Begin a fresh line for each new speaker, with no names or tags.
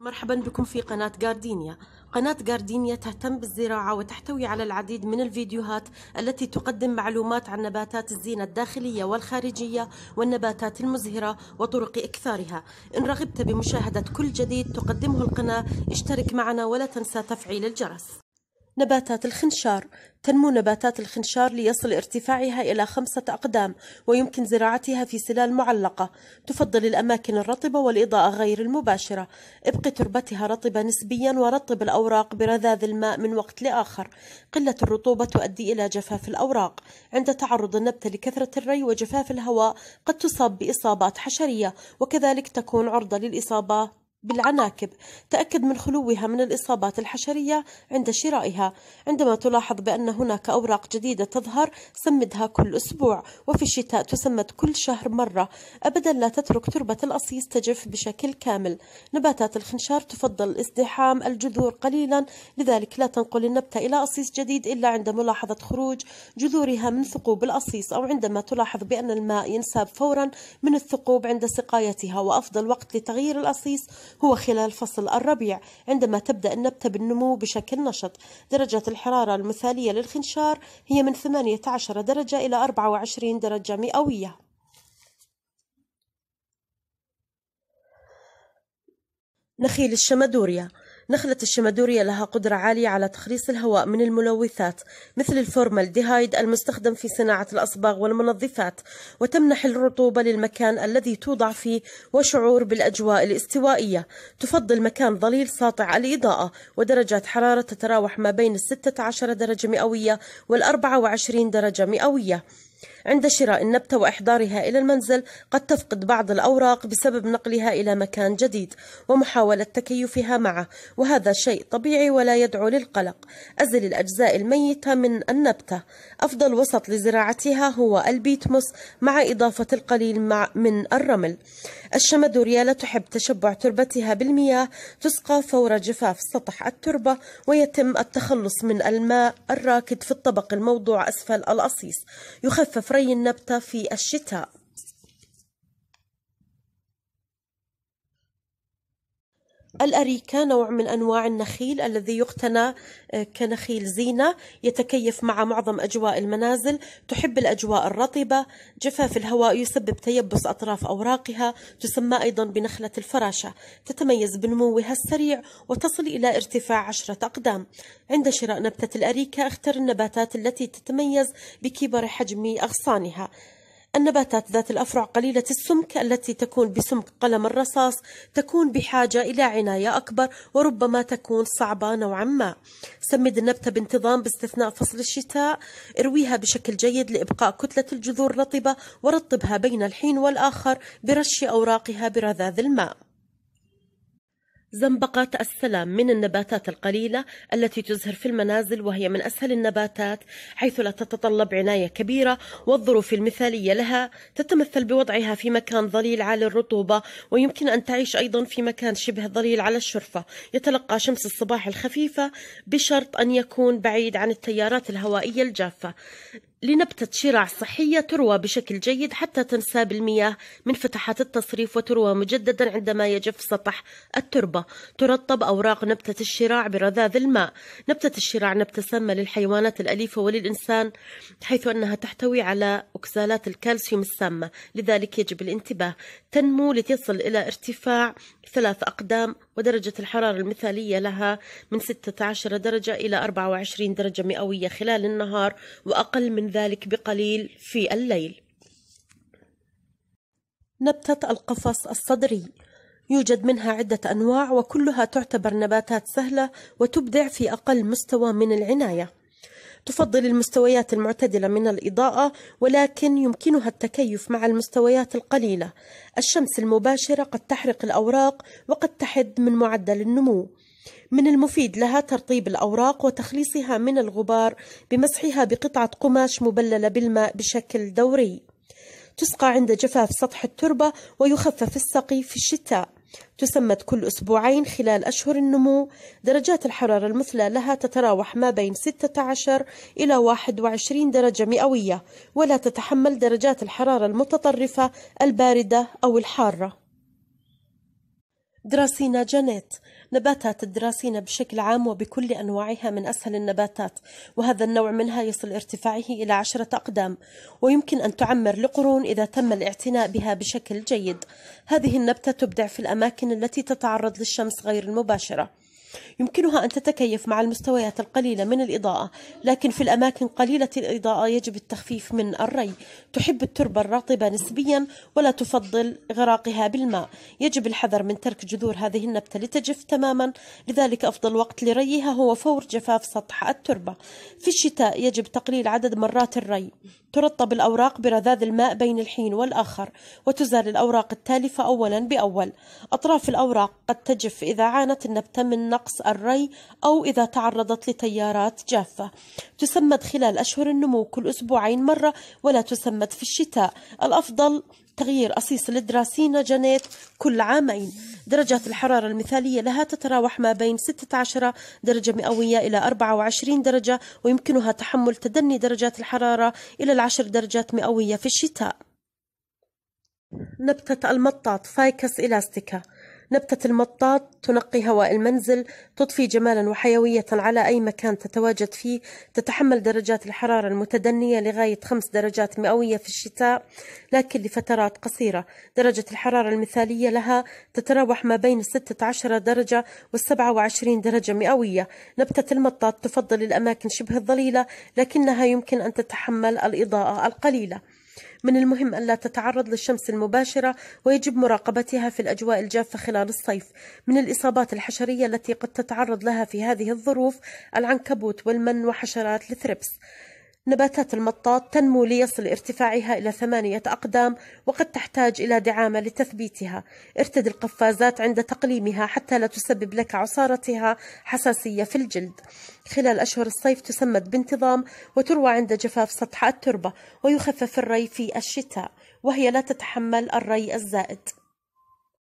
مرحبا بكم في قناة جاردينيا قناة جاردينيا تهتم بالزراعة وتحتوي على العديد من الفيديوهات التي تقدم معلومات عن نباتات الزينة الداخلية والخارجية والنباتات المزهرة وطرق إكثارها إن رغبت بمشاهدة كل جديد تقدمه القناة اشترك معنا ولا تنسى تفعيل الجرس نباتات الخنشار تنمو نباتات الخنشار ليصل ارتفاعها إلى خمسة أقدام ويمكن زراعتها في سلال معلقة تفضل الأماكن الرطبة والإضاءة غير المباشرة ابقي تربتها رطبة نسبيا ورطب الأوراق برذاذ الماء من وقت لآخر قلة الرطوبة تؤدي إلى جفاف الأوراق عند تعرض النبتة لكثرة الري وجفاف الهواء قد تصاب بإصابات حشرية وكذلك تكون عرضة للإصابات بالعناكب تأكد من خلوها من الإصابات الحشرية عند شرائها عندما تلاحظ بأن هناك أوراق جديدة تظهر سمدها كل أسبوع وفي الشتاء تسمد كل شهر مرة أبدا لا تترك تربة الأصيص تجف بشكل كامل نباتات الخنشار تفضل ازدحام الجذور قليلا لذلك لا تنقل النبتة إلى أصيص جديد إلا عند ملاحظة خروج جذورها من ثقوب الأصيص أو عندما تلاحظ بأن الماء ينساب فورا من الثقوب عند سقايتها وأفضل وقت لتغيير الأصيص هو خلال فصل الربيع عندما تبدأ النبتة بالنمو بشكل نشط درجة الحرارة المثالية للخنشار هي من 18 درجة إلى 24 درجة مئوية نخيل الشمدوريا نخلة الشمدورية لها قدرة عالية على تخليص الهواء من الملوثات مثل الفورمالديهايد المستخدم في صناعة الأصباغ والمنظفات وتمنح الرطوبة للمكان الذي توضع فيه وشعور بالأجواء الاستوائية تفضل مكان ظليل ساطع الإضاءة ودرجات حرارة تتراوح ما بين 16 درجة مئوية وال 24 درجة مئوية عند شراء النبتة وإحضارها إلى المنزل قد تفقد بعض الأوراق بسبب نقلها إلى مكان جديد ومحاولة تكيفها معه وهذا شيء طبيعي ولا يدعو للقلق أزل الأجزاء الميتة من النبتة أفضل وسط لزراعتها هو البيتموس مع إضافة القليل مع من الرمل الشمدوريا لا تحب تشبع تربتها بالمياه تسقى فور جفاف سطح التربة ويتم التخلص من الماء الراكد في الطبق الموضوع أسفل الأصيص يخفف في فري النبتة في الشتاء الأريكة نوع من أنواع النخيل الذي يقتنى آه، كنخيل زينة يتكيف مع معظم أجواء المنازل تحب الأجواء الرطبة جفاف الهواء يسبب تيبس أطراف أوراقها تسمى أيضا بنخلة الفراشة تتميز بنموها السريع وتصل إلى ارتفاع عشرة أقدام عند شراء نبتة الأريكة اختر النباتات التي تتميز بكبر حجم أغصانها النباتات ذات الأفرع قليلة السمك التي تكون بسمك قلم الرصاص تكون بحاجة إلى عناية أكبر وربما تكون صعبة نوعا ما سمد النبتة بانتظام باستثناء فصل الشتاء ارويها بشكل جيد لإبقاء كتلة الجذور رطبة ورطبها بين الحين والآخر برش أوراقها برذاذ الماء زنبقة السلام من النباتات القليلة التي تزهر في المنازل وهي من أسهل النباتات حيث لا تتطلب عناية كبيرة والظروف المثالية لها تتمثل بوضعها في مكان ظليل عالي الرطوبة ويمكن أن تعيش أيضا في مكان شبه ظليل على الشرفة يتلقى شمس الصباح الخفيفة بشرط أن يكون بعيد عن التيارات الهوائية الجافة لنبتة شراع صحية تروى بشكل جيد حتى تنساب المياه من فتحات التصريف وتروى مجددا عندما يجف سطح التربة ترطب أوراق نبتة الشراع برذاذ الماء نبتة الشراع نبتة سامة للحيوانات الأليفة وللإنسان حيث أنها تحتوي على أكسالات الكالسيوم السامة لذلك يجب الانتباه تنمو لتصل إلى ارتفاع ثلاث أقدام ودرجة الحرارة المثالية لها من 16 درجة إلى 24 درجة مئوية خلال النهار وأقل من ذلك بقليل في الليل نبتة القفص الصدري يوجد منها عدة أنواع وكلها تعتبر نباتات سهلة وتبدع في أقل مستوى من العناية. تفضل المستويات المعتدلة من الإضاءة ولكن يمكنها التكيف مع المستويات القليلة. الشمس المباشرة قد تحرق الأوراق وقد تحد من معدل النمو. من المفيد لها ترطيب الأوراق وتخليصها من الغبار بمسحها بقطعة قماش مبللة بالماء بشكل دوري. تسقى عند جفاف سطح التربة ويخفف السقي في الشتاء تسمت كل أسبوعين خلال أشهر النمو درجات الحرارة المثلى لها تتراوح ما بين 16 إلى 21 درجة مئوية ولا تتحمل درجات الحرارة المتطرفة الباردة أو الحارة دراسينا جنت نباتات الدراسينا بشكل عام وبكل أنواعها من أسهل النباتات وهذا النوع منها يصل ارتفاعه إلى عشرة أقدام ويمكن أن تعمر لقرون إذا تم الاعتناء بها بشكل جيد هذه النبتة تبدع في الأماكن التي تتعرض للشمس غير المباشرة يمكنها أن تتكيف مع المستويات القليلة من الإضاءة لكن في الأماكن قليلة الإضاءة يجب التخفيف من الري تحب التربة الرطبة نسبيا ولا تفضل غراقها بالماء يجب الحذر من ترك جذور هذه النبتة لتجف تماما لذلك أفضل وقت لريها هو فور جفاف سطح التربة في الشتاء يجب تقليل عدد مرات الري ترطب الأوراق برذاذ الماء بين الحين والآخر وتزال الأوراق التالفة أولا بأول أطراف الأوراق قد تجف إذا عانت النبتة من نقص الري أو إذا تعرضت لتيارات جافة تسمد خلال أشهر النمو كل أسبوعين مرة ولا تسمد في الشتاء الأفضل تغيير أصيص الدراسي نجنات كل عامين درجات الحرارة المثالية لها تتراوح ما بين 16 درجة مئوية إلى 24 درجة ويمكنها تحمل تدني درجات الحرارة إلى العشر درجات مئوية في الشتاء نبتة المطاط فايكس إلاستيكا نبتة المطاط تنقي هواء المنزل تضفي جمالا وحيوية على أي مكان تتواجد فيه تتحمل درجات الحرارة المتدنية لغاية خمس درجات مئوية في الشتاء لكن لفترات قصيرة درجة الحرارة المثالية لها تتراوح ما بين 16 درجة والسبعة وعشرين درجة مئوية نبتة المطاط تفضل الأماكن شبه الظليلة لكنها يمكن أن تتحمل الإضاءة القليلة من المهم ألا تتعرض للشمس المباشرة ويجب مراقبتها في الأجواء الجافة خلال الصيف من الإصابات الحشرية التي قد تتعرض لها في هذه الظروف العنكبوت والمن وحشرات الثريبس نباتات المطاط تنمو ليصل ارتفاعها إلى ثمانية أقدام وقد تحتاج إلى دعامة لتثبيتها ارتدي القفازات عند تقليمها حتى لا تسبب لك عصارتها حساسية في الجلد خلال أشهر الصيف تسمد بانتظام وتروى عند جفاف سطح التربة ويخفف الري في الشتاء وهي لا تتحمل الري الزائد